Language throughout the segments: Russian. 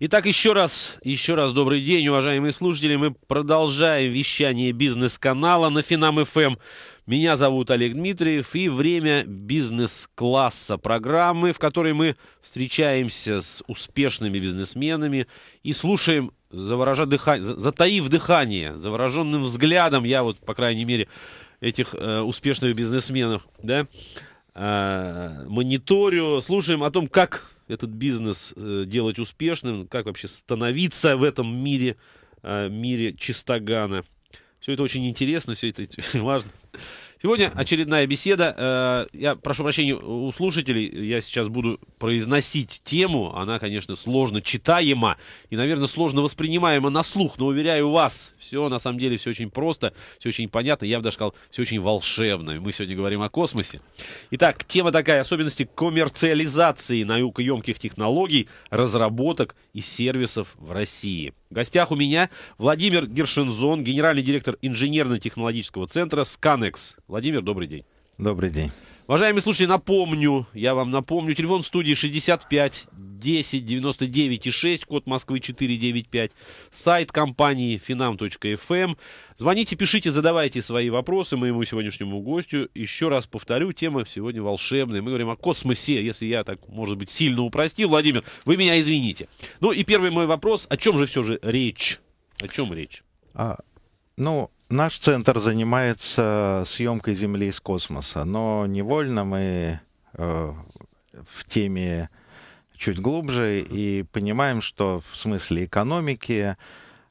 Итак, еще раз, еще раз добрый день, уважаемые слушатели. Мы продолжаем вещание бизнес-канала на Финам ФМ. Эм. Меня зовут Олег Дмитриев и время бизнес-класса программы, в которой мы встречаемся с успешными бизнесменами и слушаем, заворожа дыхание, затаив дыхание, завороженным взглядом, я вот, по крайней мере, этих э, успешных бизнесменов, да, э, мониторю, слушаем о том, как этот бизнес э, делать успешным, как вообще становиться в этом мире, э, мире чистогана. Все это очень интересно, все это важно. Сегодня очередная беседа. Э, я прошу прощения у слушателей. Я сейчас буду произносить тему. Она, конечно, сложно читаема и, наверное, сложно воспринимаема на слух. Но уверяю вас, все на самом деле все очень просто, все очень понятно. Я бы даже сказал, все очень волшебно. Мы сегодня говорим о космосе. Итак, тема такая. Особенности коммерциализации наукоемких технологий, разработок и сервисов в России. В гостях у меня Владимир Гершинзон, генеральный директор инженерно-технологического центра «Сканекс». Владимир, добрый день. Добрый день. Уважаемые слушатели, напомню, я вам напомню, телефон студии 65 10 99 и 6, код Москвы 495, сайт компании finam.fm. Эм. Звоните, пишите, задавайте свои вопросы моему сегодняшнему гостю. Еще раз повторю, тема сегодня волшебная. Мы говорим о космосе, если я так, может быть, сильно упростил. Владимир, вы меня извините. Ну и первый мой вопрос, о чем же все же речь? О чем речь? А, ну, Наш центр занимается съемкой Земли из космоса, но невольно мы э, в теме чуть глубже и понимаем, что в смысле экономики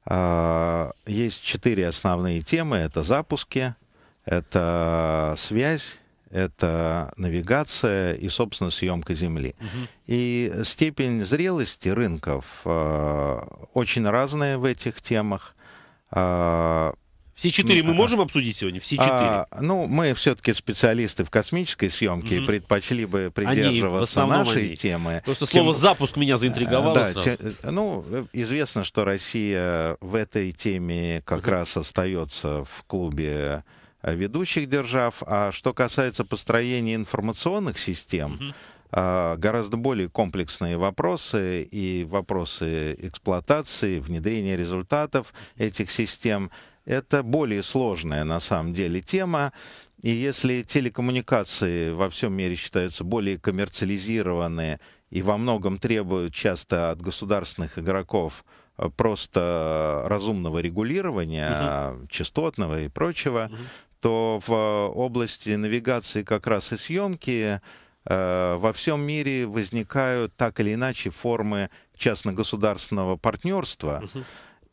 э, есть четыре основные темы. Это запуски, это связь, это навигация и, собственно, съемка Земли. Uh -huh. И степень зрелости рынков э, очень разная в этих темах. Э, все четыре мы можем обсудить сегодня? Все четыре? А, ну, мы все-таки специалисты в космической съемке mm и предпочли бы придерживаться они, нашей они. темы. Потому что слово «запуск» меня э, заинтриговало. Да, те... Э, ну, э, известно, что Россия в этой теме как mm раз остается в клубе ведущих держав. А что касается построения информационных систем... mm гораздо более комплексные вопросы и вопросы эксплуатации, внедрения результатов этих систем это более сложная на самом деле тема. И если телекоммуникации во всем мире считаются более коммерциализированные и во многом требуют часто от государственных игроков э, просто разумного регулирования, угу. частотного и прочего, угу. то в э, области навигации как раз и съемки э, во всем мире возникают так или иначе формы частно-государственного партнерства. Угу.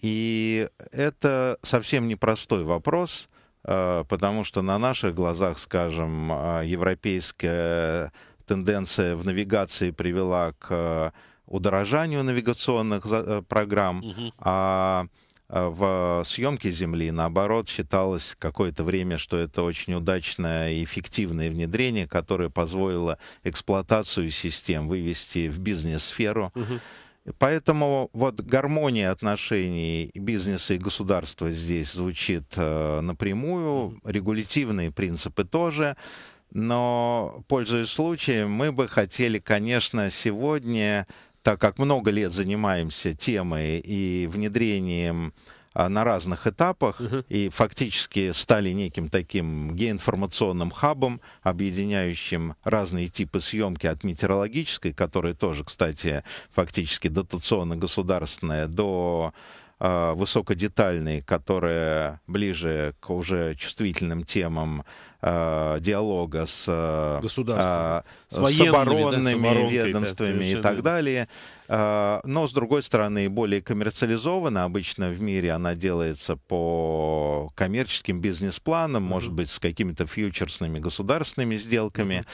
И это совсем непростой вопрос, э, потому что на наших глазах, скажем, а, европейская тенденция в навигации привела к удорожанию навигационных э, программ, угу. а э, в съемке Земли, наоборот, считалось какое-то время, что это очень удачное и эффективное внедрение, которое позволило эксплуатацию систем вывести в бизнес-сферу. Угу. Поэтому вот гармония отношений бизнеса и государства здесь звучит э, напрямую, регулятивные принципы тоже. Но, пользуясь случаем, мы бы хотели, конечно, сегодня, так как много лет занимаемся темой и внедрением а, на разных этапах угу. и фактически стали неким таким геоинформационным хабом, объединяющим разные типы съемки от метеорологической, которая тоже, кстати, фактически дотационно-государственная, до а, высокодетальный, которые ближе к уже чувствительным темам а, диалога с, э, с, оборонными да, с ведомствами и так далее. но, с другой стороны, более коммерциализована. Обычно в мире она делается по коммерческим бизнес-планам, mm-hmm. может быть, с какими-то фьючерсными государственными сделками.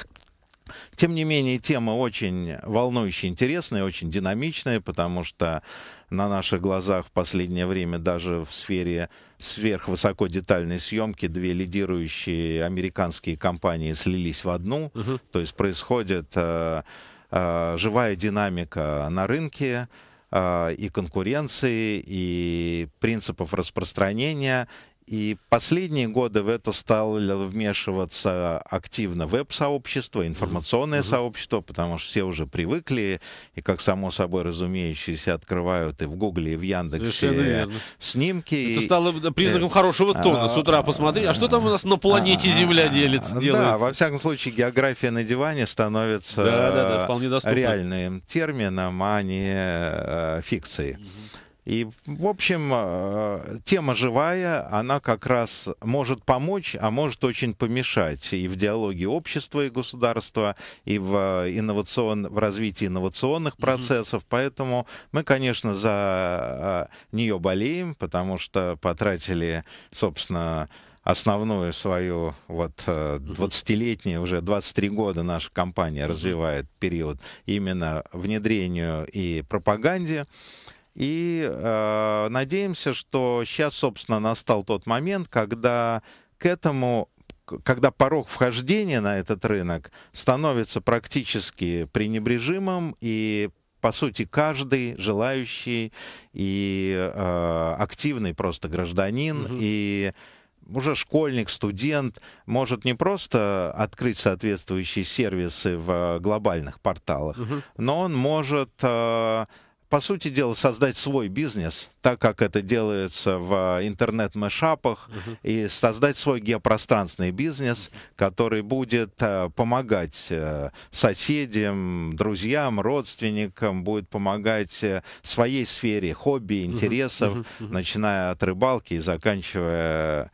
Тем не менее, тема очень волнующая, интересная, очень динамичная, потому что на наших глазах в последнее время даже в сфере сверхвысокодетальной съемки две лидирующие американские компании слились в одну. Угу. То есть происходит э, э, живая динамика на рынке э, и конкуренции, и принципов распространения, и последние годы в это стало вмешиваться активно веб-сообщество, информационное mm-hmm. сообщество, потому что все уже привыкли, и, как само собой разумеющееся, открывают и в Гугле, и в Яндексе снимки. Это стало признаком и... Э, хорошего тона. А, С утра посмотри, а что там у нас на планете а, Земля делится, делается? Да, во всяком случае, география на диване становится да, да, да, реальным термином, а не э, фикцией. Mm-hmm. И, в общем, э, тема живая, она как раз может помочь, а может очень помешать и в диалоге общества и государства, и в, э, инновацион... в развитии инновационных процессов. mm Поэтому мы, конечно, за э, нее болеем, потому что потратили, собственно, основную свою вот 20-летнюю, уже 23 года наша компания развивает период именно внедрению и пропаганде. И э, надеемся, что сейчас, собственно, настал тот момент, когда к этому когда порог вхождения на этот рынок становится практически пренебрежимым и по сути, каждый желающий и э, активный просто гражданин угу. и уже школьник, студент может не просто открыть соответствующие сервисы в э, глобальных порталах, угу. но он может э, по сути дела, создать свой бизнес, так как это делается в а, интернет-мешапах, uh-huh. и создать свой геопространственный бизнес, который будет а, помогать э, соседям, друзьям, родственникам, будет помогать э, своей сфере хобби, интересов, uh-huh. Uh-huh. начиная от рыбалки и заканчивая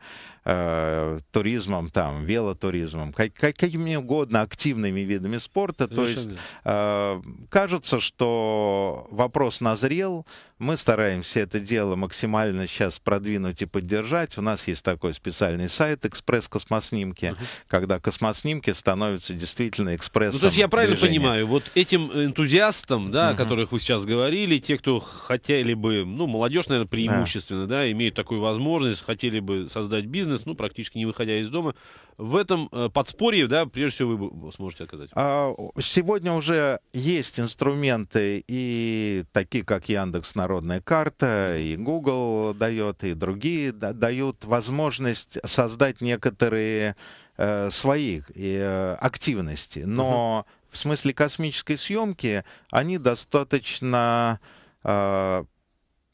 Э, туризмом, там, велотуризмом, как, какими угодно активными видами спорта. Совершенно. То есть э, кажется, что вопрос назрел, мы стараемся это дело максимально сейчас продвинуть и поддержать. У нас есть такой специальный сайт «Экспресс космоснимки», uh-huh. когда космоснимки становятся действительно экспрессом. Ну, то есть я правильно движения. понимаю, вот этим энтузиастам, да, uh-huh. о которых вы сейчас говорили, те, кто хотели бы, ну, молодежь, наверное, преимущественно, да, да имеют такую возможность, хотели бы создать бизнес, ну, практически не выходя из дома, в этом э, подспорье, да, прежде всего вы сможете оказать? А, сегодня уже есть инструменты и такие, как Яндекс.Народ, народная карта, и Google дает, и другие дают возможность создать некоторые э, свои э, активности. Но uh-huh. в смысле космической съемки они достаточно э,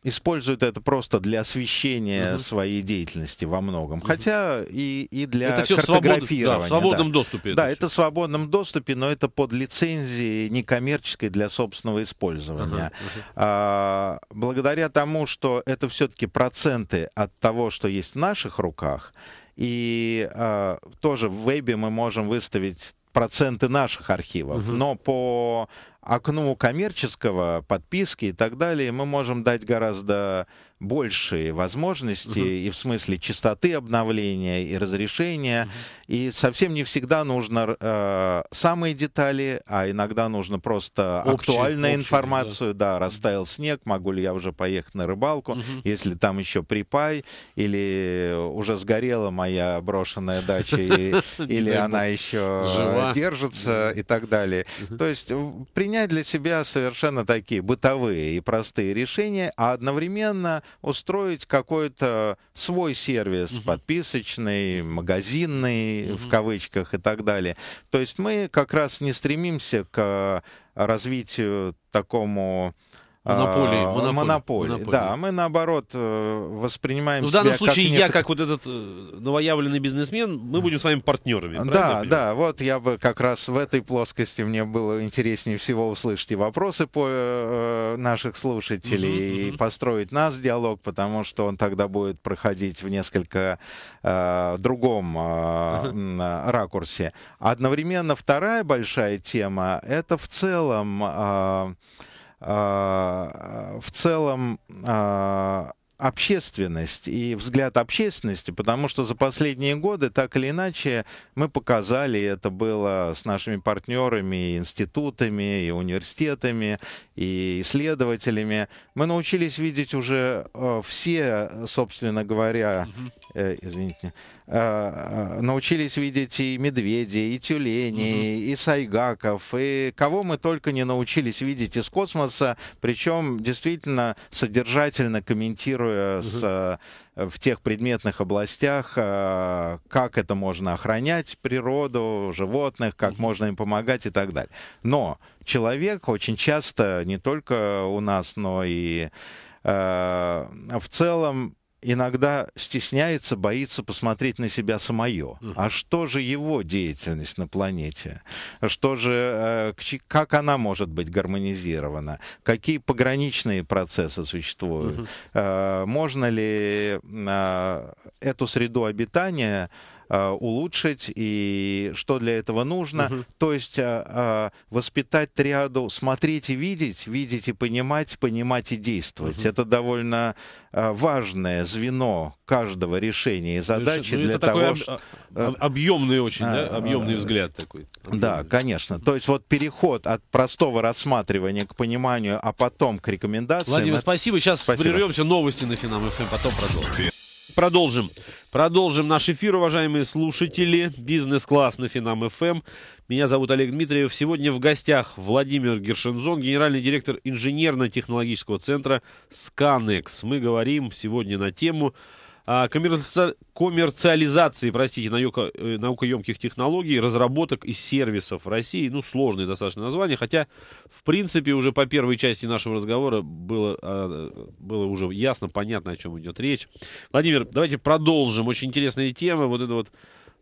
используют это просто для освещения угу. своей деятельности во многом. Угу. Хотя и, и для это все картографирования. Свобод... Да, в свободном да. доступе. да, все. это в свободном доступе, но это под лицензией некоммерческой для собственного использования. угу. а, благодаря тому, что это все-таки проценты от того, что есть в наших руках, и а, тоже в вебе мы можем выставить проценты наших архивов, угу. но по окну коммерческого, подписки и так далее, мы можем дать гораздо большие возможности угу. и в смысле частоты обновления и разрешения. Угу. И совсем не всегда нужно э, самые детали, а иногда нужно просто общую, актуальную общую, информацию. Да. да, растаял снег, могу ли я уже поехать на рыбалку, угу. если там еще припай, или уже сгорела моя брошенная дача, или она еще держится и так далее. То есть меня для себя совершенно такие бытовые и простые решения, а одновременно устроить какой-то свой сервис, угу. подписочный, магазинный, угу. в кавычках и так далее. То есть мы как раз не стремимся к э, развитию такому а, монополии, монополии. Монополии. Да, мы наоборот э, воспринимаем. Но ну, в данном себя случае как я, как вот этот э, новоявленный бизнесмен, мы будем с вами партнерами. Да, да, вот я бы как раз в этой плоскости мне было интереснее всего услышать и вопросы по э, наших слушателей, угу, и построить нас диалог, потому что он тогда будет проходить в несколько э, другом э, ракурсе. Одновременно вторая большая тема это в целом. Э, а, в целом а, общественность и взгляд общественности, потому что за последние годы, так или иначе, мы показали, это было с нашими партнерами, институтами, и университетами, и исследователями, мы научились видеть уже э, все, собственно говоря, э, извините, Э, э, научились видеть и медведей, и тюленей, угу. и сайгаков, и кого мы только не научились видеть из космоса, причем действительно содержательно комментируя угу. с э, в тех предметных областях, как это можно охранять природу, животных, как можно им помогать и так далее. Но человек очень часто, не только у нас, но и э, в целом иногда стесняется, боится посмотреть на себя самое. А что же его деятельность на планете? Что же, э, как она может быть гармонизирована? Какие пограничные процессы существуют? Э, можно ли э, эту среду обитания Э, улучшить и что для этого нужно. Угу. То есть э, э, воспитать триаду смотреть и видеть, видеть и понимать, понимать и действовать. Угу. Это довольно важное звено каждого решения и ну, задачи ну, для того, что... А, об, объемный очень, а, да? Объемный а, взгляд такой. Объемный. Да, конечно. То есть вот переход от простого рассматривания к пониманию, а потом к рекомендациям. Владимир, это... спасибо. Сейчас спасибо. прервемся, новости на Финам ФМ, эм, потом продолжим. Продолжим. Продолжим наш эфир, уважаемые слушатели. Бизнес-класс на Финам ФМ. Меня зовут Олег Дмитриев. Сегодня в гостях Владимир Гершинзон, генеральный директор инженерно-технологического центра «Сканекс». Мы говорим сегодня на тему а, коммерциализации, простите, э, наукоемких технологий, разработок и сервисов в России. Ну, сложное достаточно название, хотя, в принципе, уже по первой части нашего разговора было, а, было уже ясно, понятно, о чем идет речь. Владимир, давайте продолжим. Очень интересная тема. Вот это вот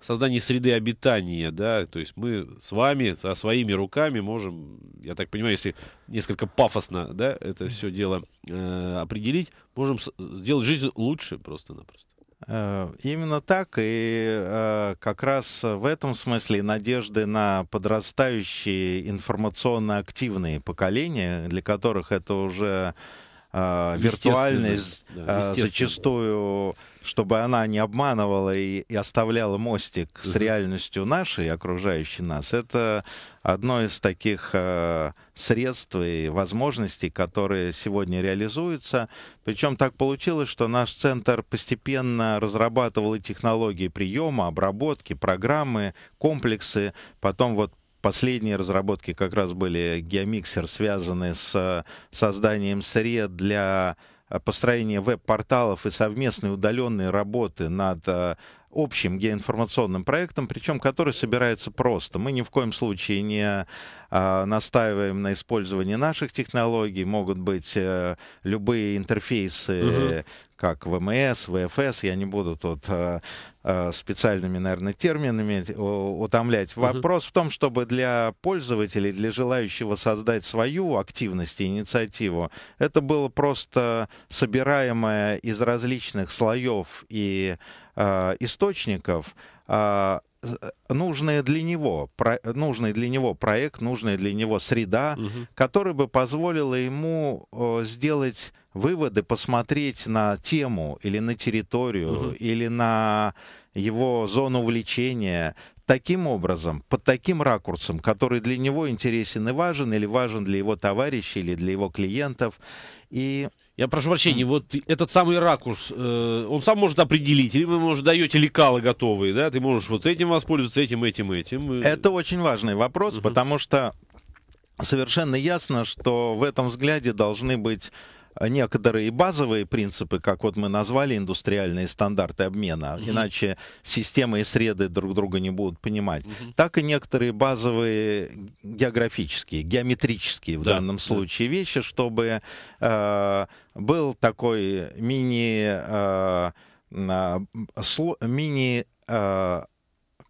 создании среды обитания, да, то есть мы с вами, со своими руками можем, я так понимаю, если несколько пафосно, да, это все дело э, определить, можем сделать жизнь лучше просто-напросто. Э, именно так, и э, как раз в этом смысле надежды на подрастающие информационно активные поколения, для которых это уже э, виртуальность да, э, зачастую чтобы она не обманывала и, и оставляла мостик с реальностью нашей, окружающей нас, это одно из таких э, средств и возможностей, которые сегодня реализуются. Причем так получилось, что наш центр постепенно разрабатывал и технологии приема, обработки, программы, комплексы. Потом вот последние разработки как раз были геомиксер, связанные с э, созданием сред для построение веб-порталов и совместной удаленной работы над э, общим геоинформационным проектом, причем который собирается просто. Мы ни в коем случае не э, настаиваем на использовании наших технологий. Могут быть э, любые интерфейсы, угу. как ВМС, ВФС. Я не буду тут э, э специальными, наверное, терминами э, утомлять. Угу. Вопрос в том, чтобы для пользователей, для желающего создать свою активность и инициативу, это было просто собираемое из различных слоев и Э, источников, э, э, нужные для него, про, нужный для него проект, нужная для него среда, угу. которая бы позволила ему сделать выводы, посмотреть на тему или на территорию, угу. или на его зону увлечения таким образом, под таким ракурсом, который для него интересен и важен, или важен для его товарищей, или для его клиентов. И я прошу прощения, вот этот самый ракурс, э, он сам может определить, или вы, может, даете лекалы готовые, да, ты можешь вот этим воспользоваться, этим, этим, этим. Это очень важный вопрос, угу. потому что совершенно ясно, что в этом взгляде должны быть Э, некоторые базовые принципы, как вот мы назвали индустриальные стандарты обмена, угу. иначе системы и среды друг друга не будут понимать, угу. так и некоторые базовые географические, геометрические в да, данном случае вещи, чтобы э, был такой мини э, а, мини э,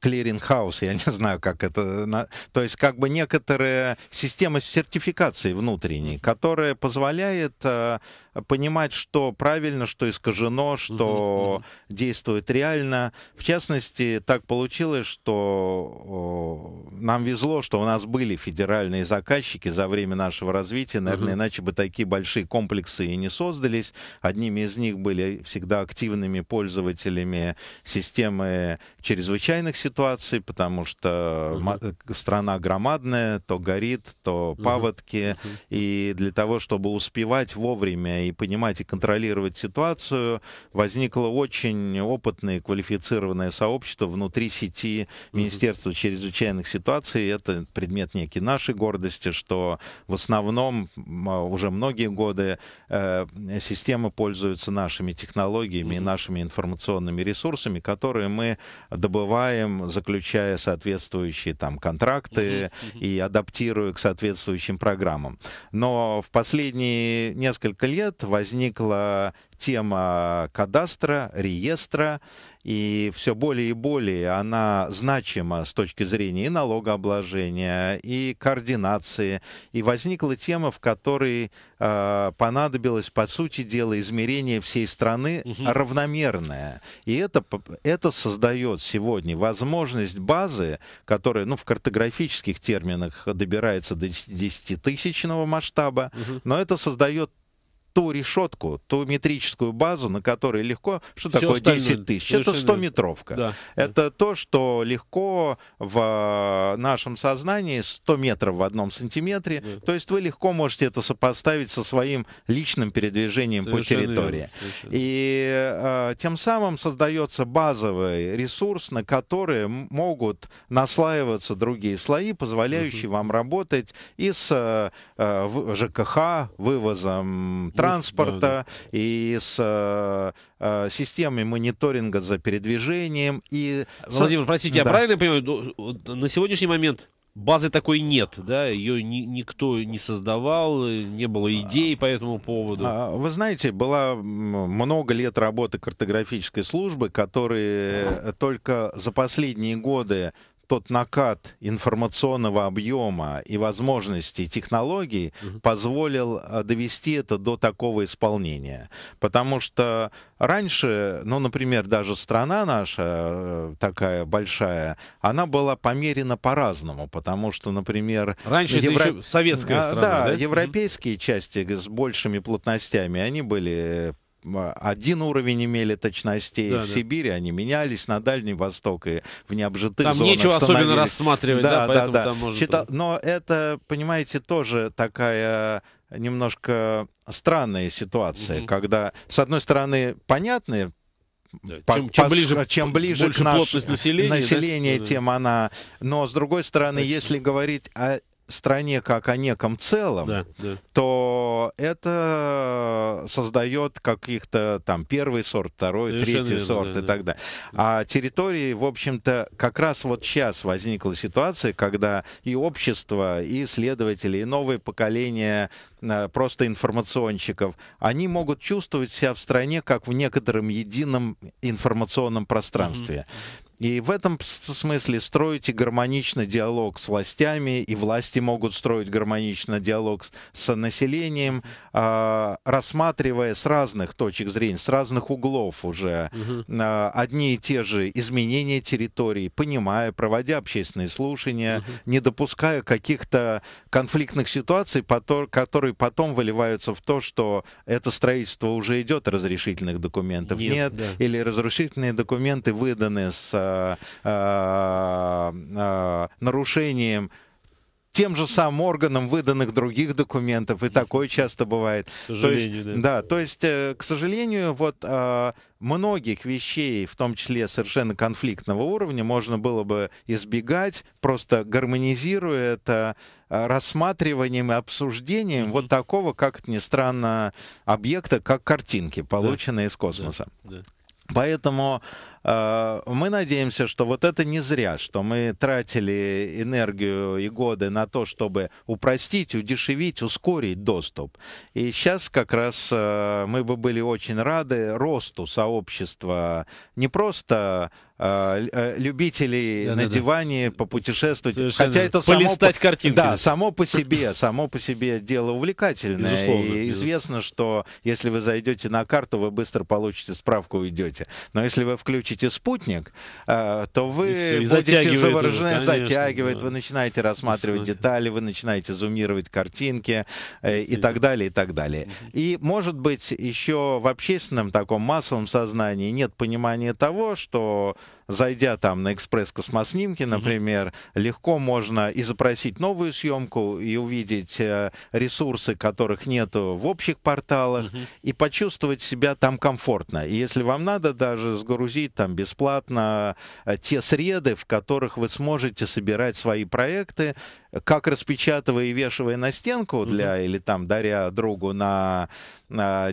клиринг-хаус, я не знаю, как это... То есть как бы некоторая система сертификации внутренней, которая позволяет э, понимать, что правильно, что искажено, что угу, действует реально. В частности, так получилось, что нам везло, что у нас были федеральные заказчики за время нашего развития, наверное, угу. иначе бы такие большие комплексы и не создались. Одними из них были всегда активными пользователями системы чрезвычайных ситуаций, потому что угу. страна громадная, то горит, то паводки, угу. и для того, чтобы успевать вовремя и понимать и контролировать ситуацию, возникло очень опытное и квалифицированное сообщество внутри сети Министерства чрезвычайных ситуаций. Это предмет некий нашей гордости, что в основном а, уже многие годы э, системы пользуются нашими технологиями и нашими информационными ресурсами, которые мы добываем, заключая соответствующие там контракты и адаптируя к соответствующим программам. Но в последние несколько лет лет возникла тема кадастра, реестра, и все более и более она значима с точки зрения и налогообложения, и координации. И возникла тема, в которой э, понадобилось, по сути дела, измерение всей страны угу. равномерное. И это, это создает сегодня возможность базы, которая ну, в картографических терминах добирается до 10-тысячного масштаба, угу. но это создает ту решетку, ту метрическую базу, на которой легко... Что Все такое 10 тысяч? Совершенно. Это 100-метровка. Да. Это да. то, что легко в а, нашем сознании 100 метров в одном сантиметре. Да. То есть вы легко можете это сопоставить со своим личным передвижением Совершенно по территории. И э, тем самым создается базовый ресурс, на который могут наслаиваться другие слои, позволяющие угу. вам работать и с э, а, ЖКХ, вывозом транспорта, да, да. и с э, э, системой мониторинга за передвижением. И... Владимир, простите, да. я правильно понимаю, ну, на сегодняшний момент Базы такой нет, да, ее ни, никто не создавал, э, не было идей по этому поводу. А, вы знаете, было много лет работы картографической службы, которые только за последние годы тот накат информационного объема и возможностей технологий угу. позволил э, довести это до такого исполнения. Потому что раньше, ну, например, даже страна наша э, такая большая, она была померена по-разному, потому что, например... Раньше евро... это еще советская страна, да? да? европейские угу. части с большими плотностями, они были один уровень имели точностей, да, в да. Сибири они менялись, на Дальний Восток и в необжитых там зонах. Там нечего особенно рассматривать, да, да, да, да. там можно... Счита... Но это, понимаете, тоже такая немножко странная ситуация, угу. когда, с одной стороны, понятные да, по, чем, чем ближе, чем ближе к наш, населения, населения да? тем она. Но с другой стороны, Значит. если говорить о стране как о неком целом, да, да. то это создает каких-то там первый сорт, второй, Совершенно третий верно, сорт да, и да. так далее. А территории, в общем-то, как раз вот сейчас возникла ситуация, когда и общество, и следователи, и новые поколения э, просто информационщиков, они могут чувствовать себя в стране как в некотором едином информационном пространстве. Mm-hmm. И в этом смысле строите гармонично диалог с властями, и власти могут строить гармонично диалог с населением, а, рассматривая с разных точек зрения, с разных углов уже угу. одни и те же изменения территории, понимая, проводя общественные слушания, угу. не допуская каких-то конфликтных ситуаций, которые потом выливаются в то, что это строительство уже идет, разрешительных документов нет, нет да. или разрушительные документы выданы с а, Э, э, нарушением тем же самым органам выданных других документов, и такое часто бывает. К то есть, да. да, то есть, э, к сожалению, вот многих вещей, в том числе совершенно конфликтного уровня, можно было бы избегать, просто гармонизируя это рассматриванием и обсуждением mm вот такого, как ни странно, объекта, как картинки, полученные да. из космоса. Да. Да. Поэтому Э, мы надеемся, что вот это не зря, что мы тратили энергию и годы на то, чтобы упростить, удешевить, ускорить доступ. И сейчас как раз э, мы бы были очень рады росту сообщества не просто э, любителей да, на да, диване да. попутешествовать. Совершенно. Хотя это само по... картинки. Да, само по себе, само по себе дело увлекательное. Безусловно, и безусловно. известно, что если вы зайдете на карту, вы быстро получите справку и уйдете. Но если вы включите включите спутник, э, то вы будете заворожены, уже, конечно, затягивает, да. вы начинаете рассматривать Смотри. детали, вы начинаете зумировать картинки э, и так далее, и так далее. Угу. И, может быть, еще в общественном таком массовом сознании нет понимания того, что зайдя там на экспресс-космоснимки, например, mm-hmm. легко можно и запросить новую съемку, и увидеть э, ресурсы, которых нету в общих порталах, mm-hmm. и почувствовать себя там комфортно. И если вам надо даже сгрузить там бесплатно э, те среды, в которых вы сможете собирать свои проекты, как распечатывая и вешивая на стенку для, mm-hmm. или там даря другу на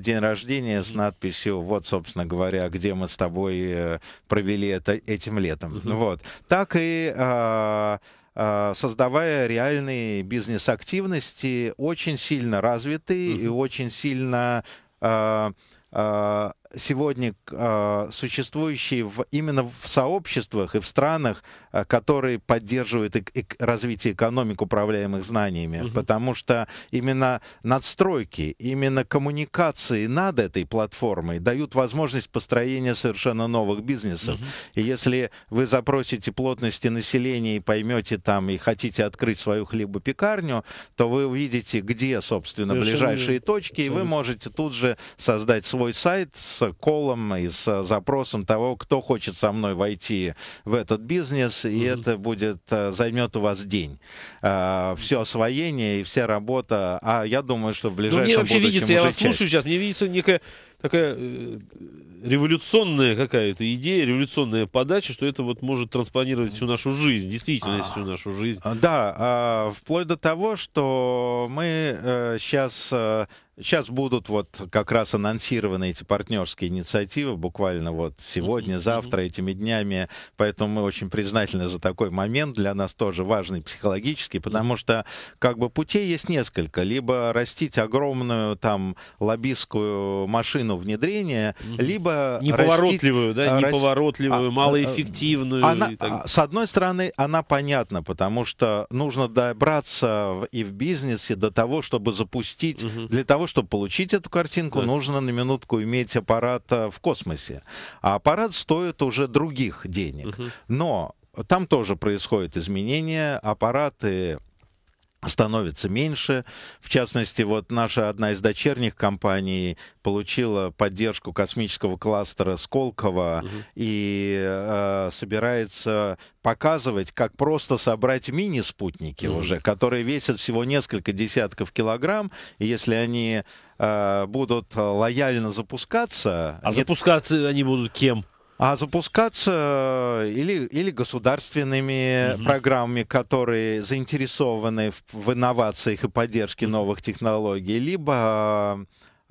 день рождения с надписью «Вот, собственно говоря, где мы с тобой э, провели это этим летом». Вот. Так и а, а, создавая реальные бизнес-активности, очень сильно развитые и очень сильно а, сегодня а, существующие в, именно в сообществах и в странах, а, которые поддерживают и, и развитие экономик, управляемых знаниями, угу. потому что именно надстройки, именно коммуникации над этой платформой дают возможность построения совершенно новых бизнесов. Угу. И если вы запросите плотности населения и поймете там и хотите открыть свою хлебопекарню, то вы увидите, где, собственно, совершенно ближайшие точки, совершенно. и вы можете тут же создать свой сайт с с колом и с э, запросом того, кто хочет со мной войти в этот бизнес, и mm-hmm. это будет, э, займет у вас день. А, Все освоение и вся работа, а я думаю, что в ну, ближайшем ну, мне вообще будущем видится, я вас часть. слушаю сейчас, мне видится некая такая э, революционная какая-то идея, революционная подача, что это вот может транспонировать всю нашу жизнь, действительно а. всю нашу жизнь. Да, а, вплоть до того, что мы сейчас Сейчас будут вот как раз анонсированы эти партнерские инициативы буквально вот сегодня, uh-huh, завтра, uh-huh. этими днями. Поэтому мы очень признательны за такой момент. Для нас тоже важный психологически потому uh-huh. что как бы путей есть несколько. Либо растить огромную там лоббистскую машину внедрения, uh-huh. либо... Неповоротливую, растить, да? Э, неповоротливую, а, малоэффективную. А, она, С одной стороны, она понятна, потому что нужно добраться и в бизнесе до того, чтобы запустить, uh-huh. для того, чтобы получить эту картинку, да. нужно на минутку иметь аппарат э, в космосе. А аппарат стоит уже других денег. Угу. Но там тоже происходят изменения. Аппараты становится меньше. В частности, вот наша одна из дочерних компаний получила поддержку космического кластера Сколково угу. и э, собирается показывать, как просто собрать мини-спутники угу. уже, которые весят всего несколько десятков килограмм, и если они э, будут э, лояльно запускаться... А нет... запускаться они будут кем? а запускаться э, или, или государственными угу. программами, которые заинтересованы в, в инновациях и поддержке новых технологий, либо э,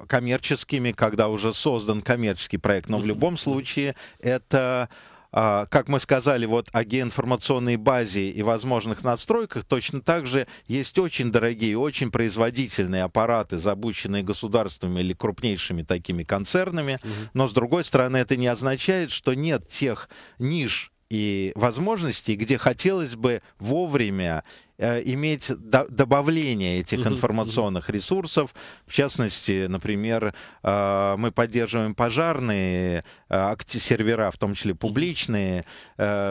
э, коммерческими, когда уже создан коммерческий проект. Но в любом случае это а, как мы сказали, вот о геоинформационной базе и возможных надстройках, точно так же есть очень дорогие, очень производительные аппараты, забученные государствами или крупнейшими такими концернами. Угу. Но, с другой стороны, это не означает, что нет тех ниш и возможностей, где хотелось бы вовремя Э, иметь до добавление этих информационных ресурсов. В частности, например, э, мы поддерживаем пожарные э, сервера, в том числе публичные,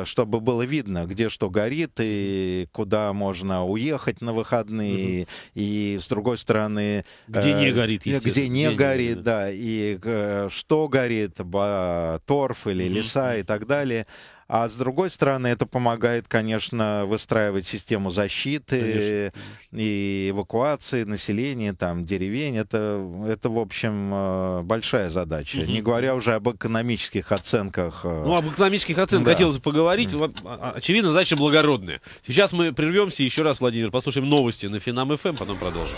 чтобы было видно, где что горит и куда можно уехать на выходные. И с другой стороны... Где не горит, Где не горит, да. И что горит, торф или леса и так далее. А с другой стороны, это помогает, конечно, выстраивать систему защиты конечно. и эвакуации населения, там, деревень. Это, это в общем, э, большая задача. Угу. Не говоря уже об экономических оценках. Э, ну, об экономических оценках да. хотелось поговорить. А, а, очевидно, задача благородная. Сейчас мы прервемся. Еще раз, Владимир, послушаем новости на Финам-ФМ, эм, потом продолжим.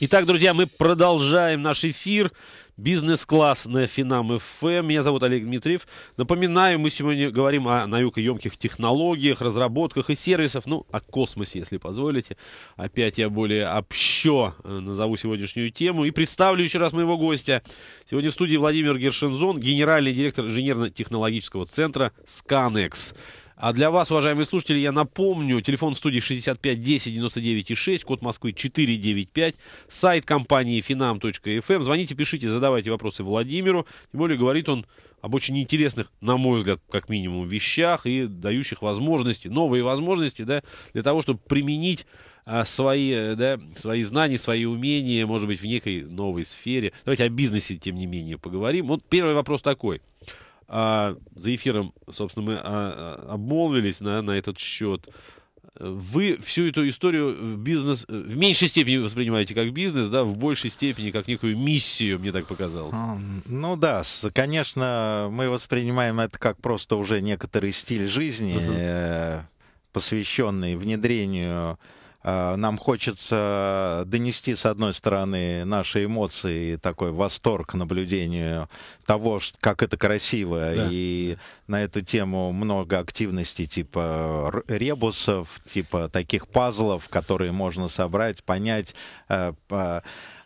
Итак, друзья, мы продолжаем наш эфир. Бизнес-класс на Финам ФМ. Эм. Меня зовут Олег Дмитриев. Напоминаю, мы сегодня говорим о наукоемких технологиях, разработках и сервисах. Ну, о космосе, если позволите. Опять я более общо э, назову сегодняшнюю тему. И представлю еще раз моего гостя. Сегодня в студии Владимир Гершинзон, генеральный директор инженерно-технологического центра «Сканекс». А для вас, уважаемые слушатели, я напомню, телефон в студии 65 10 99 6, код Москвы 495, сайт компании finam.fm. Эм. Звоните, пишите, задавайте вопросы Владимиру. Тем более говорит он об очень интересных, на мой взгляд, как минимум, вещах и дающих возможности, новые возможности, да, для того, чтобы применить а, свои, да, свои знания, свои умения, может быть, в некой новой сфере. Давайте о бизнесе, тем не менее, поговорим. Вот первый вопрос такой. А, за эфиром, собственно, мы а, а обмолвились на, на этот счет. Вы всю эту историю бизнес в меньшей степени воспринимаете как бизнес, да, в большей степени как некую миссию, мне так показалось. А, ну да, конечно, мы воспринимаем это как просто уже некоторый стиль жизни, uh-huh. посвященный внедрению а, нам хочется донести, с одной стороны, наши эмоции, такой восторг наблюдению того, как это красиво, да. и на эту тему много активности типа ребусов, типа таких пазлов, которые можно собрать, понять, э,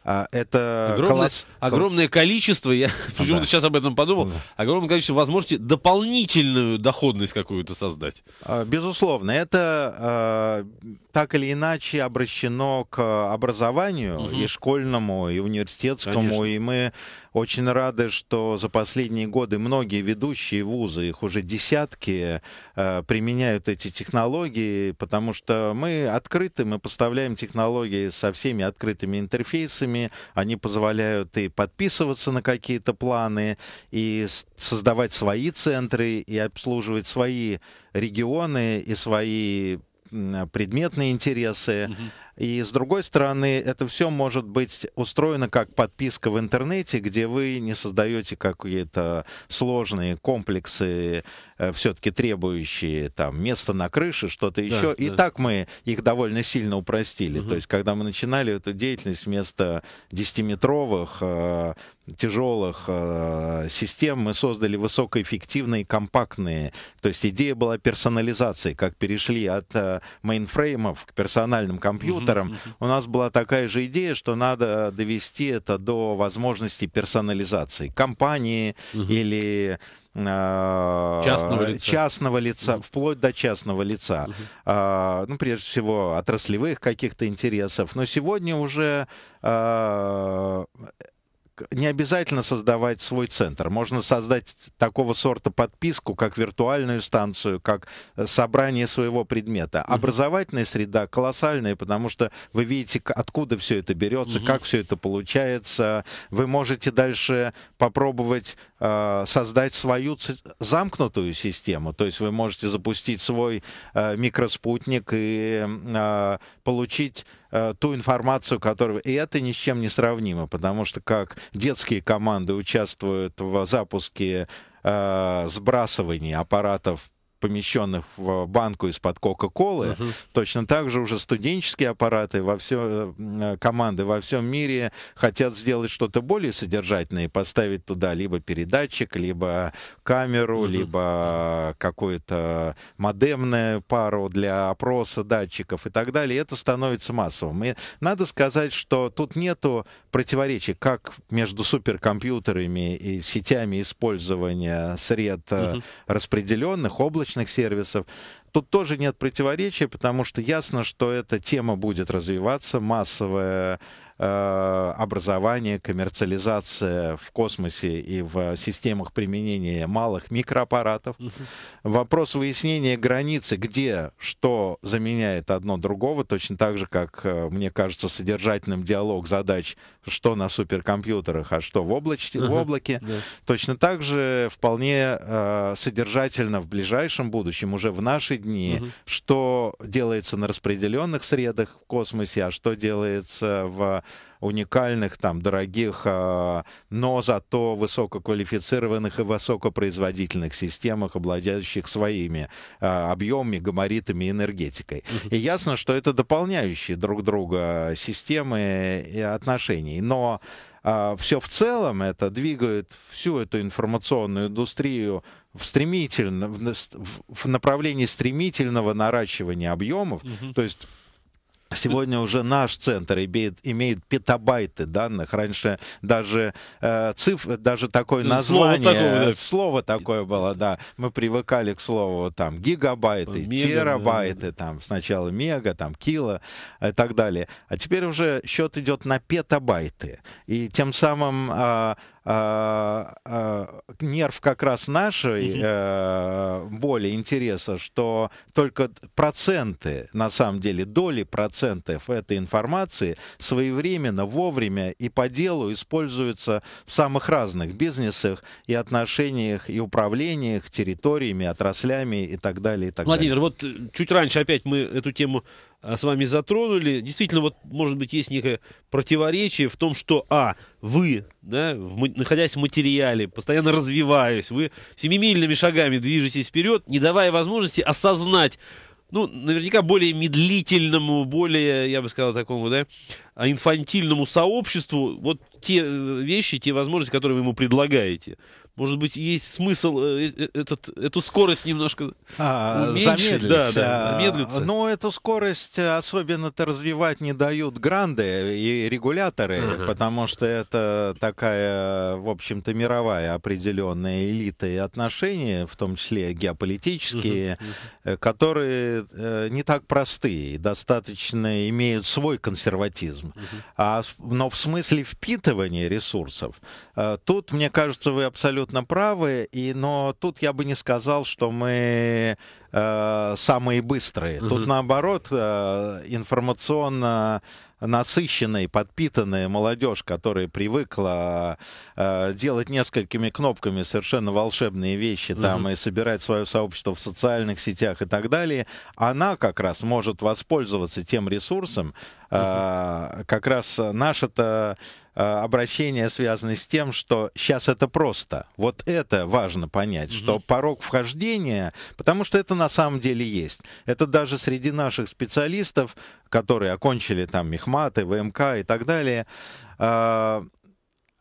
а, это огромное, колос... огромное количество, я почему-то да. сейчас об этом подумал, да. огромное количество возможностей дополнительную доходность какую-то создать. А, безусловно, это а, так или иначе обращено к образованию угу. и школьному, и университетскому, Конечно. и мы очень рады, что за последние годы многие ведущие вузы, их уже десятки, э, применяют эти технологии, потому что мы открыты, мы поставляем технологии со всеми открытыми интерфейсами, они позволяют и подписываться на какие-то планы, и создавать свои центры, и обслуживать свои регионы и свои предметные интересы. Uh-huh. И с другой стороны, это все может быть устроено как подписка в интернете, где вы не создаете какие-то сложные комплексы, э, все-таки требующие там место на крыше, что-то еще. Да, и да. так мы их довольно сильно упростили. Угу. То есть, когда мы начинали эту деятельность вместо 10-метровых э, тяжелых э, систем, мы создали высокоэффективные, компактные. То есть идея была персонализации, как перешли от э, мейнфреймов к персональным компьютерам автором, mm -hmm. у нас была такая же идея, что надо довести это до возможности персонализации компании mm -hmm. или э, частного лица, частного лица mm вплоть до частного лица, mm а, ну, прежде всего, отраслевых каких-то интересов. Но сегодня уже а, не обязательно создавать свой центр. Можно создать такого сорта подписку, как виртуальную станцию, как э, собрание своего предмета. Угу. Образовательная среда колоссальная, потому что вы видите, откуда все это берется, угу. как все это получается. Вы можете дальше попробовать э, создать свою замкнутую систему. То есть вы можете запустить свой э, микроспутник и э, получить Э, ту информацию, которую... И это ни с чем не сравнимо, потому что как детские команды участвуют в запуске э, сбрасывания аппаратов помещенных в банку из-под Кока-Колы. Угу. Точно так же уже студенческие аппараты во все, э, команды во всем мире хотят сделать что-то более содержательное и поставить туда либо передатчик, либо камеру, угу. либо какую-то модемную пару для опроса датчиков и так далее. И это становится массовым. И надо сказать, что тут нету противоречий как между суперкомпьютерами и сетями использования сред угу. Э, распределенных облачных доставочных сервисов. Тут тоже нет противоречия, потому что ясно, что эта тема будет развиваться, массовое э, образование, коммерциализация в космосе и в системах применения малых микроаппаратов. Вопрос выяснения границы, где что заменяет одно другого, точно так же, как, э, мне кажется, содержательным диалог задач что на суперкомпьютерах, а что в, облач... ага, в облаке. Да. Точно так же вполне э, содержательно в ближайшем будущем, уже в наши дни, угу. что делается на распределенных средах в космосе, а что делается в уникальных, там, дорогих, а, но зато высококвалифицированных и высокопроизводительных системах, обладающих своими а, объемами, габаритами, энергетикой. И ясно, что это дополняющие друг друга системы и отношений. Но а, все в целом это двигает всю эту информационную индустрию в стремительно в, в направлении стремительного наращивания объемов, угу. то есть Сегодня уже наш центр имеет, имеет петабайты данных. Раньше даже э, цифр, даже такое название, слово такое, да. слово такое было, да. Мы привыкали к слову там гигабайты, мега, терабайты, да. там сначала мега, там кило и так далее. А теперь уже счет идет на петабайты. И тем самым э, а, а, нерв как раз нашей э, боли, интереса, что только проценты, на самом деле, доли процентов этой информации своевременно, вовремя и по делу используются в самых разных бизнесах и отношениях, и управлениях, территориями, отраслями и так далее. И так Владимир, далее. вот э, чуть раньше опять мы эту тему а, с вами затронули. Действительно, вот, может быть, есть некое противоречие в том, что, а, вы, да, в, находясь в материале, постоянно развиваясь, вы семимильными шагами движетесь вперед, не давая возможности осознать, ну, наверняка более медлительному, более, я бы сказал, такому, да, а, инфантильному сообществу вот те э, вещи, те возможности, которые вы ему предлагаете может быть, есть смысл э, э, э, этот, эту скорость немножко а, уменьшить. Да, да, а, замедлиться. Но ну, эту скорость особенно-то развивать не дают гранды и регуляторы, ага. потому что это такая, в общем-то, мировая определенная элита и отношения, в том числе геополитические, угу. которые не так простые, достаточно имеют свой консерватизм. Угу. А, но в смысле впитывания ресурсов, тут, мне кажется, вы абсолютно абсолютно правы, и, но тут я бы не сказал, что мы э, самые быстрые. Угу. Тут наоборот э, информационно насыщенная, подпитанная молодежь, которая привыкла э, делать несколькими кнопками совершенно волшебные вещи, угу. там и собирать свое сообщество в социальных сетях и так далее, она как раз может воспользоваться тем ресурсом, э, угу. как раз наша-то Э, Обращение связано с тем, что сейчас это просто. Вот это важно понять, угу. что порог вхождения, потому что это на самом деле есть. Это даже среди наших специалистов, которые окончили там Мехматы, ВМК и так далее, э,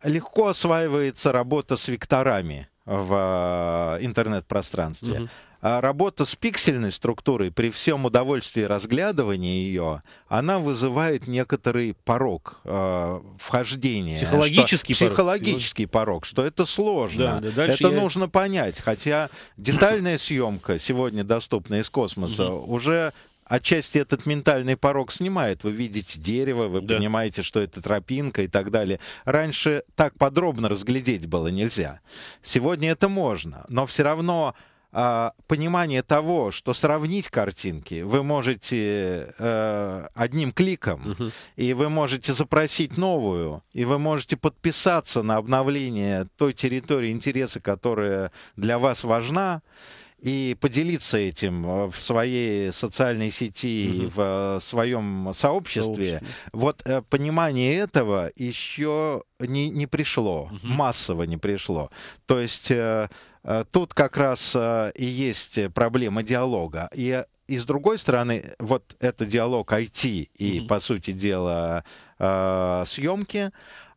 легко осваивается работа с векторами в э, интернет-пространстве. Угу. А работа с пиксельной структурой при всем удовольствии разглядывания ее, она вызывает некоторый порог э, вхождения. Психологический что, порог. Психологический порог, что это сложно. Да, да, это я... нужно понять. Хотя детальная съемка, сегодня доступная из космоса, угу. уже отчасти этот ментальный порог снимает. Вы видите дерево, вы да. понимаете, что это тропинка и так далее. Раньше так подробно разглядеть было нельзя. Сегодня это можно, но все равно э, понимание того, что сравнить картинки вы можете э, одним кликом, угу. и вы можете запросить новую, и вы можете подписаться на обновление той территории интереса, которая для вас важна и поделиться этим э, в своей социальной сети, угу. в э, своем сообществе, сообществе. вот э, понимание этого еще не, не пришло, угу. массово не пришло. То есть тут как раз и есть проблема диалога. И, и с другой стороны, вот это диалог IT и, угу. по сути дела, съемки,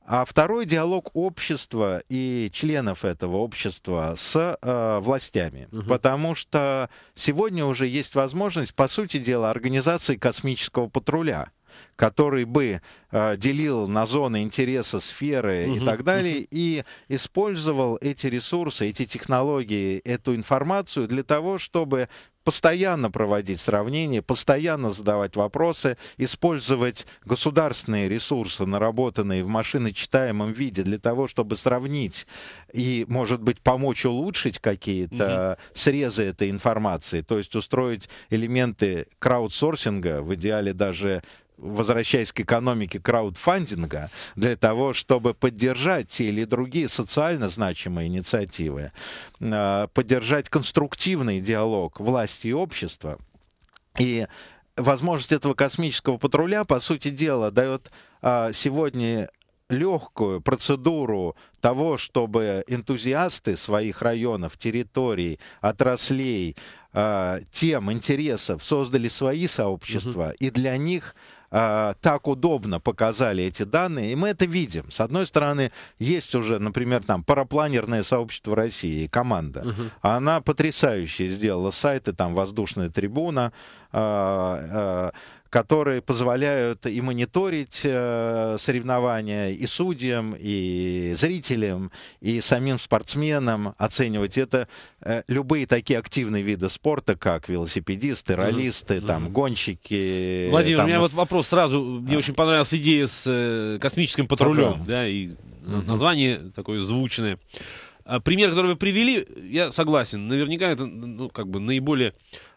а второй диалог общества и членов этого общества с э, властями. Угу. Потому что сегодня уже есть возможность, по сути дела, организации космического патруля который бы э, делил на зоны интереса сферы угу. и так далее, и использовал эти ресурсы, эти технологии, эту информацию для того, чтобы постоянно проводить сравнения, постоянно задавать вопросы, использовать государственные ресурсы, наработанные в машиночитаемом виде, для того, чтобы сравнить и, может быть, помочь улучшить какие-то угу. срезы этой информации, то есть устроить элементы краудсорсинга, в идеале даже возвращаясь к экономике краудфандинга, для того, чтобы поддержать те или другие социально значимые инициативы, э, поддержать конструктивный диалог власти и общества. И возможность этого космического патруля, по сути дела, дает а, сегодня легкую процедуру того, чтобы энтузиасты своих районов, территорий, отраслей, а, тем интересов создали свои сообщества, угу. и для них Э, так удобно показали эти данные, и мы это видим. С одной стороны, есть уже, например, там парапланерное сообщество России, команда. Угу. Она потрясающе сделала сайты, там воздушная трибуна, э, э, которые позволяют и мониторить э, соревнования и судьям, и зрителям, и самим спортсменам оценивать это. Э, любые такие активные виды спорта, как велосипедисты, ролисты, там, гонщики. Владимир, там... у меня вот вопрос сразу. Мне а. очень понравилась идея с э, космическим патрулем. Да, и mm название такое звучное. А, пример, который вы привели, я согласен. Наверняка это ну, как бы наиболее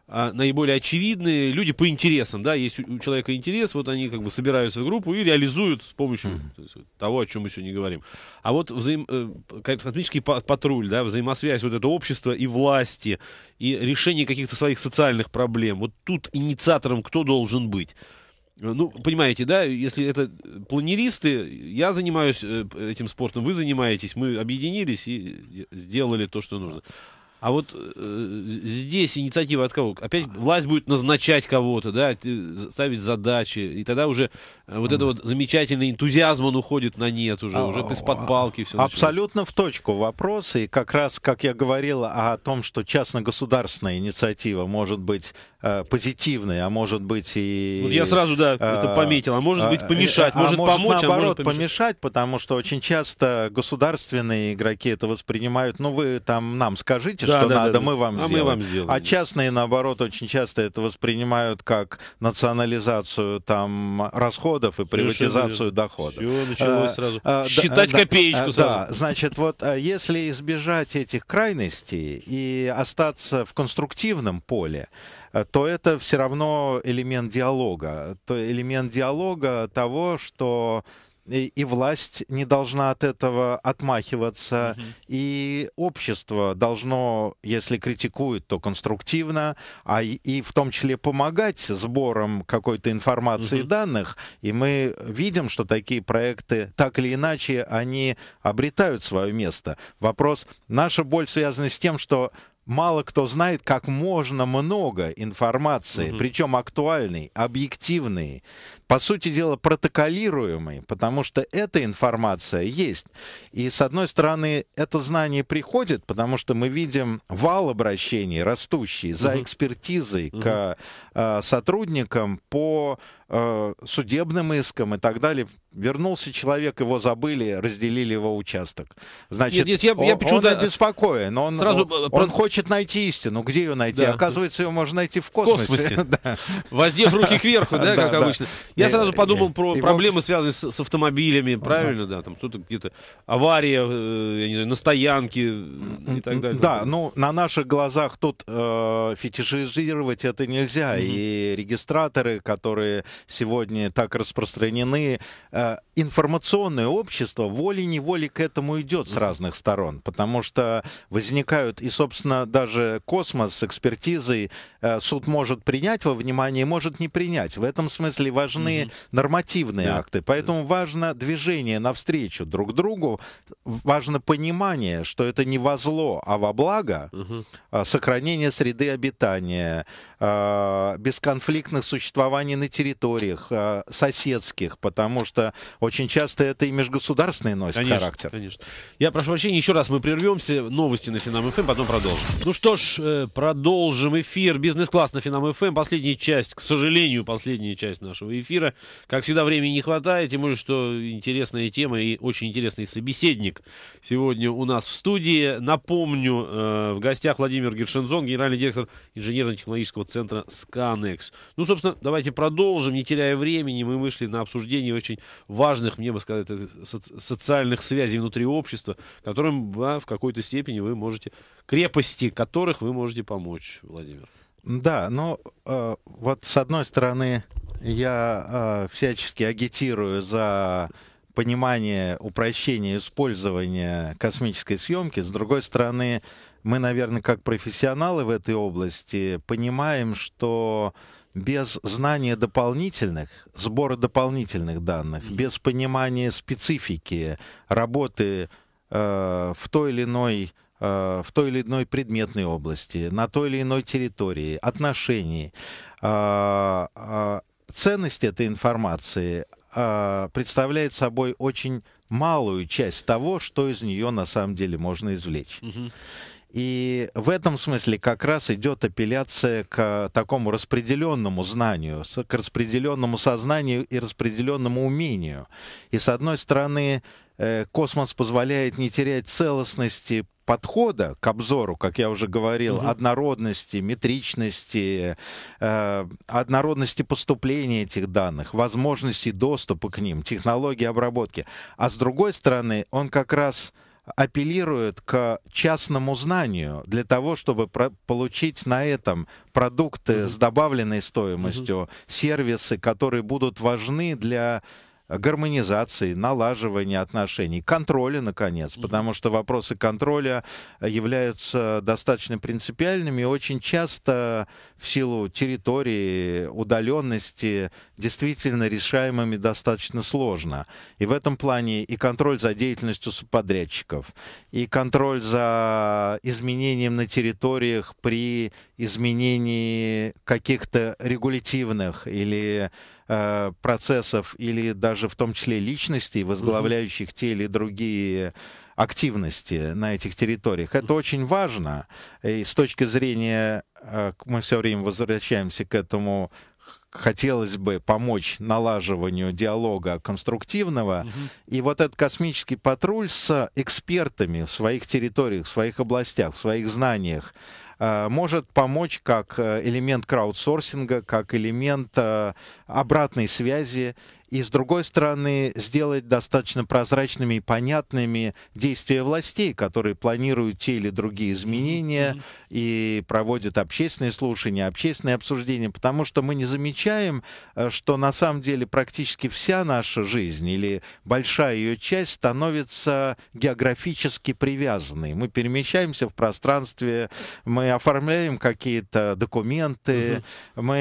а, наиболее очевидные люди по интересам, да, есть у, человека интерес, вот они как бы собираются в группу и реализуют с помощью то есть, того, о чем мы сегодня говорим. А вот взаим, э, космический патруль, да, взаимосвязь вот это общество и власти, и решение каких-то своих социальных проблем, вот тут инициатором кто должен быть? Э, ну, понимаете, да, если это планеристы, я занимаюсь э, этим спортом, вы занимаетесь, мы объединились и сделали то, что нужно. А вот э, здесь инициатива от кого? Опять власть будет назначать кого-то, да, ставить задачи, и тогда уже э, вот mm. это вот замечательный энтузиазм, он уходит на нет уже, уже а, из-под палки все Абсолютно началось. в точку вопрос, и как раз, как я говорил о том, что частно-государственная инициатива может быть Э, позитивной, а может быть и... Вот я сразу, да, э, это пометил. А может э, быть помешать, а может, может помочь, наоборот, а может помешать. помешать, потому что очень часто государственные игроки это воспринимают, ну вы там нам скажите, да, что да, надо, да, мы, да. Вам а сделаем. мы вам сделаем. А частные, наоборот, очень часто это воспринимают как национализацию там расходов и приватизацию доходов. Все началось а, сразу. А, Считать да, копеечку да, сразу. Да, значит, вот если избежать этих крайностей и остаться в конструктивном поле, Э, то это все равно элемент диалога. То элемент диалога того, что и, и власть не должна от этого отмахиваться, угу. Uh и общество должно, если критикует, то конструктивно, а и, и в том числе помогать сбором какой-то информации и Uh -huh. данных. И мы видим, что такие проекты, так или иначе, они обретают свое место. Вопрос, наша боль связана с тем, что мало кто знает, как можно много информации, угу. причем актуальной, объективной, по сути дела протоколируемой, потому что эта информация есть. И с одной стороны, это знание приходит, потому что мы видим вал обращений, растущий за экспертизой угу. к э, сотрудникам по э, судебным искам и так далее, вернулся человек, его забыли, разделили его участок. Значит, нет, нет, я, я он, почему он обеспокоен, он, сразу... он, он хочет найти истину. Где ее найти? Да. Оказывается, ее можно найти в космосе. В космосе. да. Воздев руки кверху, да, как да, обычно. Да. Я э, сразу подумал э, про и проблемы, связанные с, с автомобилями, правильно, ага. да, там что-то где-то авария, э, я не знаю, на стоянке и так далее. Да, ну, на наших глазах тут э, фетишизировать это нельзя, угу. и регистраторы, которые сегодня так распространены, э, информационное общество волей-неволей к этому идет с разных сторон, потому что возникают, и, собственно, даже космос с экспертизой э, суд может принять во внимание, может не принять. В этом смысле важны нормативные акты, поэтому важно движение навстречу друг другу, важно понимание, что это не во зло, а во благо угу. сохранение среды обитания, Э, бесконфликтных существований на территориях э, соседских, потому что очень часто это и межгосударственный носит конечно, характер. Конечно. Я прошу прощения, еще раз мы прервемся. Новости на Финам ФМ, эм, потом продолжим. Ну что ж, э, продолжим эфир. Бизнес-класс на Финам ФМ. Эм. Последняя часть, к сожалению, последняя часть нашего эфира. Как всегда, времени не хватает, тем более, что интересная тема и очень интересный собеседник сегодня у нас в студии. Напомню, в гостях Владимир Гершензон, генеральный директор инженерно-технологического центра Scanex. Ну, собственно, давайте продолжим, не теряя времени. Мы вышли на обсуждение очень важных, мне бы сказать, э, социальных связей внутри общества, которым да, в какой-то степени вы можете, крепости которых вы можете помочь, Владимир. Да, но э, вот с одной стороны я э, всячески агитирую за понимание, упрощение использования космической съемки. С другой стороны, мы, наверное, как профессионалы в этой области понимаем, что без знания дополнительных, сбора дополнительных данных, без понимания специфики работы э, в той или иной э, в той или иной предметной области, на той или иной территории, отношений, а, а, ценность этой информации а, представляет собой очень малую часть того, что из нее на самом деле можно извлечь. Угу. И в этом смысле как раз идет апелляция к э, такому распределенному знанию, к распределенному сознанию и распределенному умению. И с одной стороны, э, космос позволяет не терять целостности подхода к обзору, как я уже говорил, угу. однородности, метричности, э, однородности поступления этих данных, возможности доступа к ним, технологии обработки. А с другой стороны, он как раз апеллируют к частному знанию для того, чтобы получить на этом продукты mm-hmm. с добавленной стоимостью, mm-hmm. сервисы, которые будут важны для гармонизации, налаживания отношений, контроля, наконец, потому что вопросы контроля являются достаточно принципиальными и очень часто в силу территории, удаленности действительно решаемыми достаточно сложно. И в этом плане и контроль за деятельностью субподрядчиков, и контроль за изменением на территориях при изменений каких-то регулятивных или э, процессов, или даже в том числе личностей, возглавляющих те или другие активности на этих территориях. Это очень важно. И с точки зрения, э, мы все время возвращаемся к этому хотелось бы помочь налаживанию диалога конструктивного. Угу. И вот этот космический патруль с э, экспертами в своих территориях, в своих областях, в своих знаниях, Э, может помочь как э, элемент краудсорсинга, как элемент э, обратной связи и, с другой стороны, сделать достаточно прозрачными и понятными действия властей, которые планируют те или другие изменения mm-hmm. и проводят общественные слушания, общественные обсуждения, потому что мы не замечаем, э, что на самом деле практически вся наша жизнь или большая ее часть становится географически привязанной. Мы перемещаемся в пространстве, мы оформляем какие-то документы, mm-hmm. мы...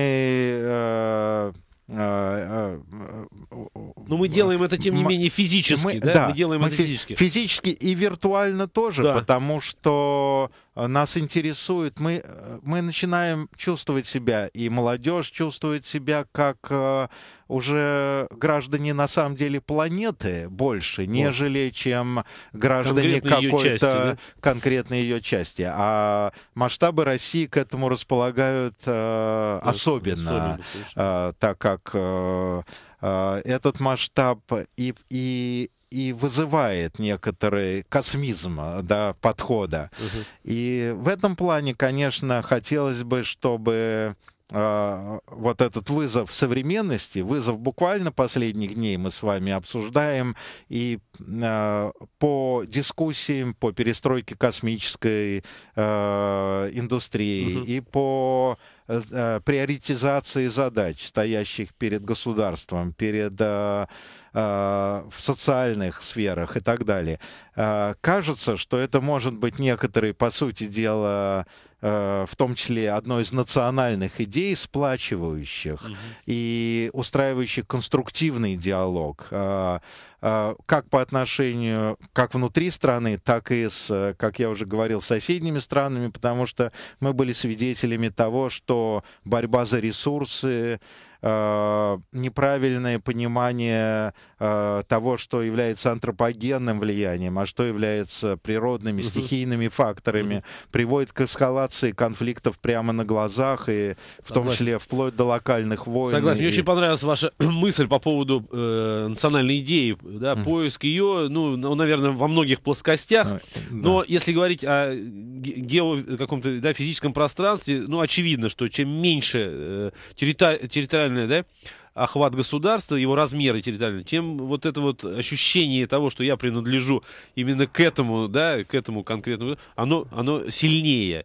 Э, Э, э, э, Но ну, мы делаем это, тем не менее, физически, мы, да? да? Мы делаем мы это физически. Физически и виртуально тоже, да. потому что нас интересует, мы, мы начинаем чувствовать себя, и молодежь чувствует себя как уже граждане на самом деле планеты больше, нежели чем граждане какой-то да? конкретной ее части. А масштабы России к этому располагают э, да, особенно, особенно э, так как э, э, этот масштаб и, и и вызывает некоторый космизм да, подхода. Угу. И в этом плане, конечно, хотелось бы, чтобы а, вот этот вызов современности, вызов буквально последних дней мы с вами обсуждаем, и э, по дискуссиям по перестройке космической э, индустрии угу. и по э, приоритизации задач, стоящих перед государством, перед э, Э, в социальных сферах и так далее. Э, кажется, что это может быть некоторые, по сути дела, э, в том числе одной из национальных идей, сплачивающих угу. и устраивающих конструктивный диалог как по отношению как внутри страны, так и с, как я уже говорил, соседними странами, потому что мы были свидетелями того, что борьба за ресурсы, Э, неправильное понимание э, того, что является антропогенным влиянием, а что является природными, угу. стихийными факторами, угу. приводит к эскалации конфликтов прямо на глазах, и в том числе вплоть до локальных войн. Согласен. И... Мне очень понравилась ваша мысль по поводу э, национальной идеи, да, угу. поиск ее, ну, ну, наверное, во многих плоскостях, а, э, но да. если говорить о гео каком-то да, физическом пространстве, ну, очевидно, что чем меньше э, территори территориально территориальный, да, охват государства, его размеры территориальные, чем вот это вот ощущение того, что я принадлежу именно к этому, да, к этому конкретному, оно, оно сильнее.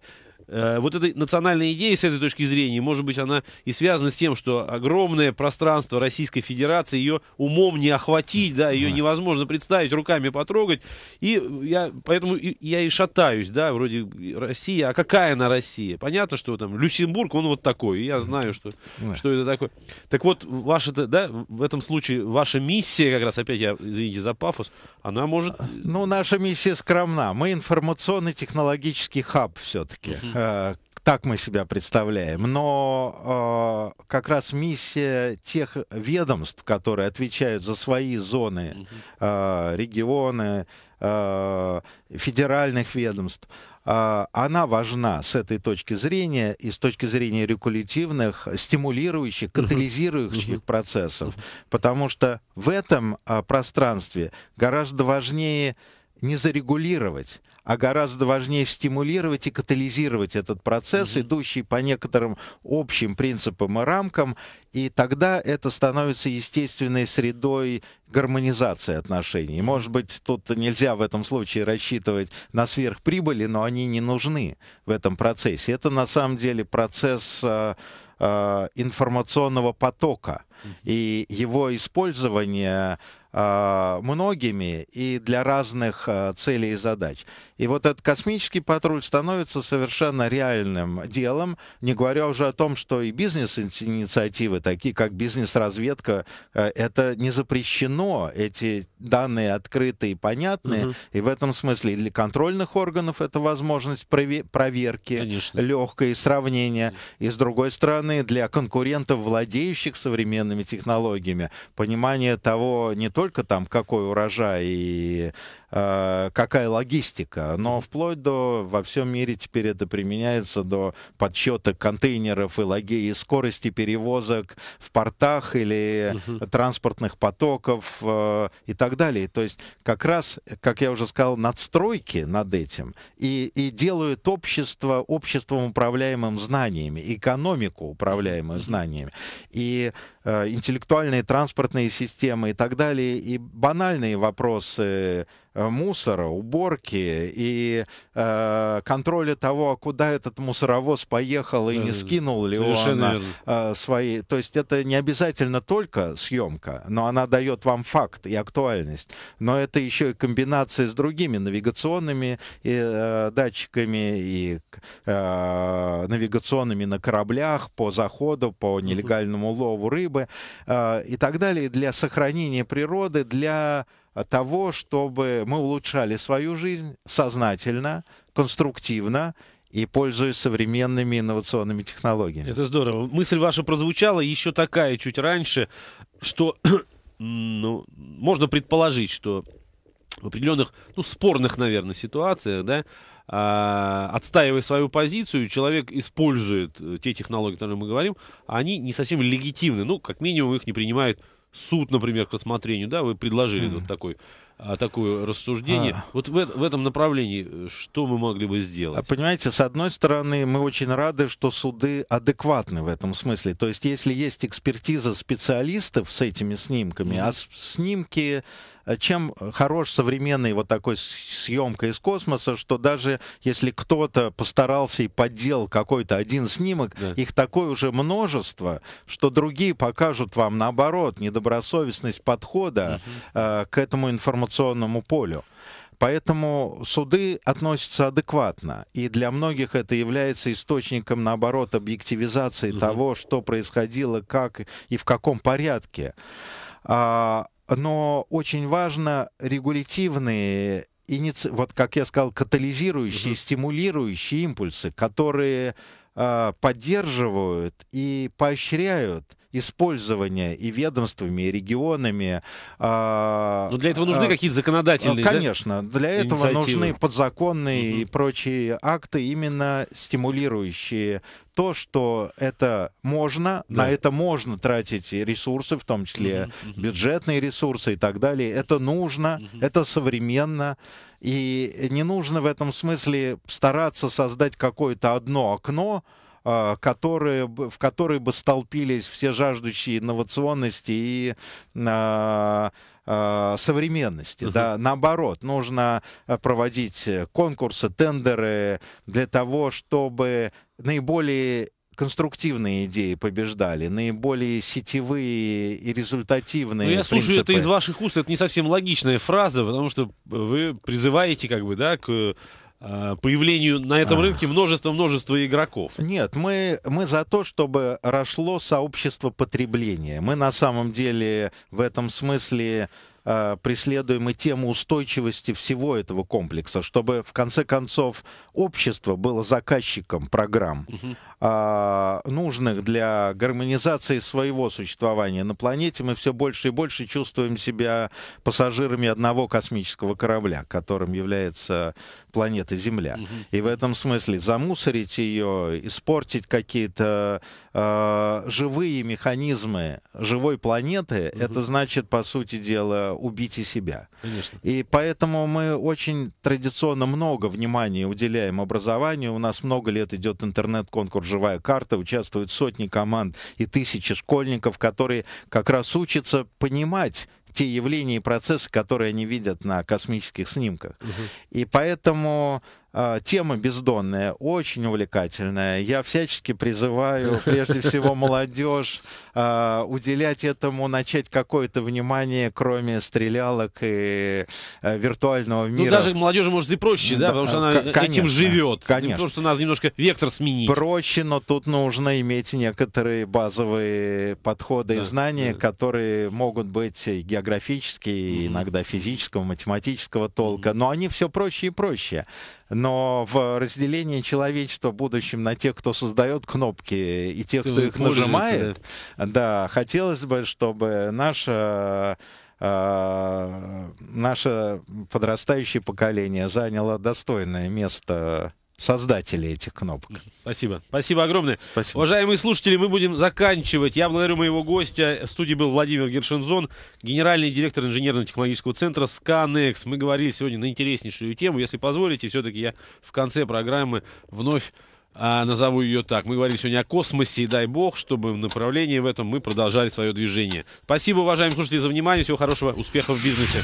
Э, вот эта национальная идея с этой точки зрения, может быть, она и связана с тем, что огромное пространство Российской Федерации, ее умом не охватить, да, ее невозможно представить, руками потрогать. И я, поэтому я и шатаюсь, да, вроде Россия, а какая она Россия? Понятно, что там Люксембург, он вот такой, и я знаю, что, что это такое. Так вот, ваша, да, в этом случае ваша миссия, как раз опять я, извините за пафос, она может... Ну, наша миссия скромна. Мы информационный технологический хаб все-таки. Uh-huh. Э, так мы себя представляем. Но э, как раз миссия тех ведомств, которые отвечают за свои зоны, э, регионы, э, федеральных ведомств, э, она важна с этой точки зрения и с точки зрения регулятивных, стимулирующих, катализирующих процессов. Потому что в этом э, пространстве гораздо важнее не зарегулировать, а гораздо важнее стимулировать и катализировать этот процесс, угу. идущий по некоторым общим принципам и рамкам, и тогда это становится естественной средой гармонизации отношений. Может быть, тут нельзя в этом случае рассчитывать на сверхприбыли, но они не нужны в этом процессе. Это на самом деле процесс а, а, информационного потока. И его использование а, многими и для разных а, целей и задач. И вот этот космический патруль становится совершенно реальным делом, не говоря уже о том, что и бизнес-инициативы, такие как бизнес-разведка, э, это не запрещено, эти данные открытые и понятные, угу. и в этом смысле для контрольных органов это возможность прове- проверки, Конечно. легкое сравнение, и с другой стороны для конкурентов, владеющих современными технологиями, понимание того не только там, какой урожай и Э, какая логистика. Но вплоть до во всем мире теперь это применяется до подсчета контейнеров и, логи, и скорости перевозок в портах или угу. транспортных потоков э, и так далее. То есть как раз, как я уже сказал, надстройки над этим и, и делают общество обществом управляемым знаниями, экономику управляемую знаниями. И э, интеллектуальные транспортные системы и так далее, и банальные вопросы Э, мусора, уборки и э, контроля того, куда этот мусоровоз поехал и да, не скинул ли он э, э, свои. То есть это не обязательно только съемка, но она дает вам факт и актуальность. Но это еще и комбинация с другими навигационными э, датчиками и э, навигационными на кораблях по заходу, по нелегальному лову рыбы э, и так далее для сохранения природы, для того, чтобы мы улучшали свою жизнь сознательно, конструктивно и пользуясь современными инновационными технологиями. Это здорово. Мысль ваша прозвучала еще такая чуть раньше, что ну, можно предположить, что в определенных, ну, спорных, наверное, ситуациях, да, а, отстаивая свою позицию, человек использует э, те технологии, о которых мы говорим, а они не совсем легитимны, ну, как минимум их не принимают суд, например, к рассмотрению, да, вы предложили mm. вот такой, а, такое рассуждение. А. Вот в, в этом направлении э, что мы могли бы сделать? А, понимаете, с одной стороны, мы очень рады, что суды адекватны в этом смысле. То есть, если есть экспертиза специалистов с этими снимками, mm. а снимки Э, чем хорош современный вот такой съемка из космоса, что даже если кто-то постарался и поддел какой-то один снимок, да. их такое уже множество, что другие покажут вам наоборот недобросовестность подхода угу. к этому информационному полю. Поэтому суды относятся адекватно, и для многих это является источником, наоборот, объективизации угу. того, что происходило, как и в каком порядке. А, но очень важно регулятивные иници... вот как я сказал, катализирующие, mm-hmm. стимулирующие импульсы, которые э, поддерживают и поощряют использования и ведомствами, и регионами. А, Но для этого нужны а, какие-то законодательные Конечно, да? для этого Инициативы. нужны подзаконные угу. и прочие акты, именно стимулирующие то, что это можно, да. на это можно тратить ресурсы, в том числе угу, бюджетные ресурсы и так далее. Это нужно, угу. это современно. И не нужно в этом смысле стараться создать какое-то одно окно, а, которые, в которые бы столпились все жаждущие инновационности и а, а, современности. Uh-huh. Да, наоборот, нужно проводить э, конкурсы, тендеры для того, чтобы наиболее конструктивные идеи побеждали, наиболее сетевые и результативные. Ну, я принципы. слушаю это из ваших уст, это не совсем логичная фраза, потому что вы призываете как бы, да, к Э, появлению на этом рынке множество-множество игроков. Нет, мы, мы за то, чтобы росло сообщество потребления. Мы на самом деле в этом смысле э, преследуем и тему устойчивости всего этого комплекса, чтобы в конце концов общество было заказчиком программ, угу. нужных для гармонизации своего существования на планете. Мы все больше и больше чувствуем себя пассажирами одного космического корабля, которым является планеты Земля. Угу. И в этом смысле замусорить ее, испортить какие-то э, живые механизмы живой планеты, угу. это значит, по сути дела, убить и себя. Конечно. И поэтому мы очень традиционно много внимания уделяем образованию. У нас много лет идет интернет-конкурс «Живая карта», участвуют сотни команд и тысячи школьников, которые как раз учатся понимать, те явления и процессы, которые они видят на космических снимках. Угу. И поэтому а, тема бездонная, очень увлекательная. Я всячески призываю, прежде всего, молодежь э, уделять этому, начать какое-то внимание, кроме стрелялок и э, виртуального ну, мира. Ну, даже молодежи, может, и проще, да, да потому что она конечно, этим живет. Конечно. потому что надо немножко вектор сменить. Проще, но тут нужно иметь некоторые базовые подходы да, и знания, да. которые могут быть географические, mm-hmm. иногда физического, математического толка, mm-hmm. но они все проще и проще но в разделении человечества будущем на тех, кто создает кнопки и тех, кто, кто их нажимает, да. да, хотелось бы, чтобы наша э, наше подрастающее поколение заняло достойное место создатели этих кнопок. Спасибо. Спасибо огромное. Спасибо. Уважаемые слушатели, мы будем заканчивать. Я благодарю моего гостя. В студии был Владимир Гершинзон, генеральный директор инженерно-технологического центра Scanex. Мы говорили сегодня на интереснейшую тему. Если позволите, все-таки я в конце программы вновь а, назову ее так. Мы говорили сегодня о космосе, и дай бог, чтобы в направлении в этом мы продолжали свое движение. Спасибо, уважаемые слушатели, за внимание. Всего хорошего, успехов в бизнесе.